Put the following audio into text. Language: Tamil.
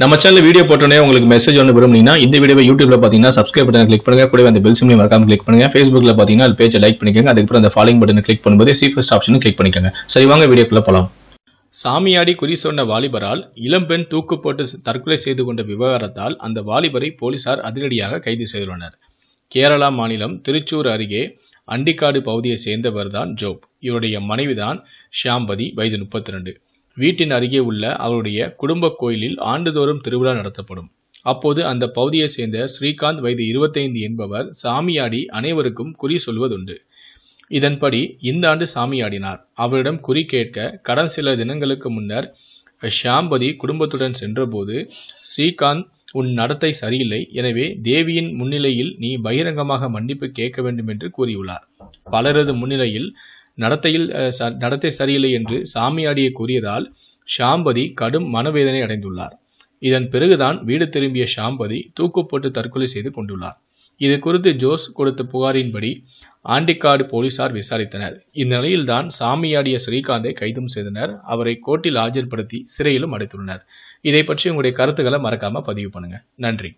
நம்ம சேனல் வீடியோ போட்டோன்னே உங்களுக்கு மெசேஜ் ஒன்று விரும்புனீங்கன்னா இந்த வீடியோ யூடியூப்ல பார்த்தீங்கன்னா சப்ஸ்கிரைப் பட்டன் கிளிக் பண்ணுங்க கூட அந்த பெல் சிம்லையும் மறக்காம கிளிக் பண்ணுங்க ஃபேஸ்புக்ல பார்த்தீங்கன்னா அது பேஜை லைக் பண்ணிக்கோங்க அதுக்கப்புறம் அந்த ஃபாலோயிங் பட்டன் கிளிக் பண்ணும்போது சீஃபஸ்ட் ஆப்ஷன் கிளிக் பண்ணிக்கோங்க சரி வாங்க வீடியோக்குள்ள போகலாம் சாமியாடி குறி சொன்ன வாலிபரால் இளம்பெண் தூக்கு போட்டு தற்கொலை செய்து கொண்ட விவகாரத்தால் அந்த வாலிபரை போலீசார் அதிரடியாக கைது செய்துள்ளனர் கேரளா மாநிலம் திருச்சூர் அருகே அண்டிக்காடு பகுதியை சேர்ந்தவர் தான் ஜோப் இவருடைய மனைவிதான் ஷியாம்பதி வயது முப்பத்தி ரெண்டு வீட்டின் அருகே உள்ள அவருடைய குடும்ப கோயிலில் ஆண்டுதோறும் திருவிழா நடத்தப்படும் அப்போது அந்த பகுதியை சேர்ந்த ஸ்ரீகாந்த் வயது இருபத்தைந்து என்பவர் சாமியாடி அனைவருக்கும் குறி சொல்வதுண்டு இதன்படி இந்த ஆண்டு சாமியாடினார் அவரிடம் குறி கேட்க கடன் சில தினங்களுக்கு முன்னர் ஷாம்பதி குடும்பத்துடன் சென்றபோது ஸ்ரீகாந்த் உன் நடத்தை சரியில்லை எனவே தேவியின் முன்னிலையில் நீ பகிரங்கமாக மன்னிப்பு கேட்க வேண்டும் என்று கூறியுள்ளார் பலரது முன்னிலையில் நடத்தையில் நடத்தை சரியில்லை என்று சாமியாடியை கூறியதால் ஷாம்பதி கடும் மனவேதனை அடைந்துள்ளார் இதன் பிறகுதான் வீடு திரும்பிய ஷாம்பதி தூக்குப்போட்டு தற்கொலை செய்து கொண்டுள்ளார் இது குறித்து ஜோஸ் கொடுத்த புகாரின்படி ஆண்டிக்காடு போலீசார் விசாரித்தனர் இந்நிலையில்தான் சாமியாடிய ஸ்ரீகாந்தை கைதும் செய்தனர் அவரை கோர்ட்டில் ஆஜர்படுத்தி சிறையிலும் அடைத்துள்ளனர் இதை பற்றி உங்களுடைய கருத்துக்களை மறக்காம பதிவு பண்ணுங்க நன்றி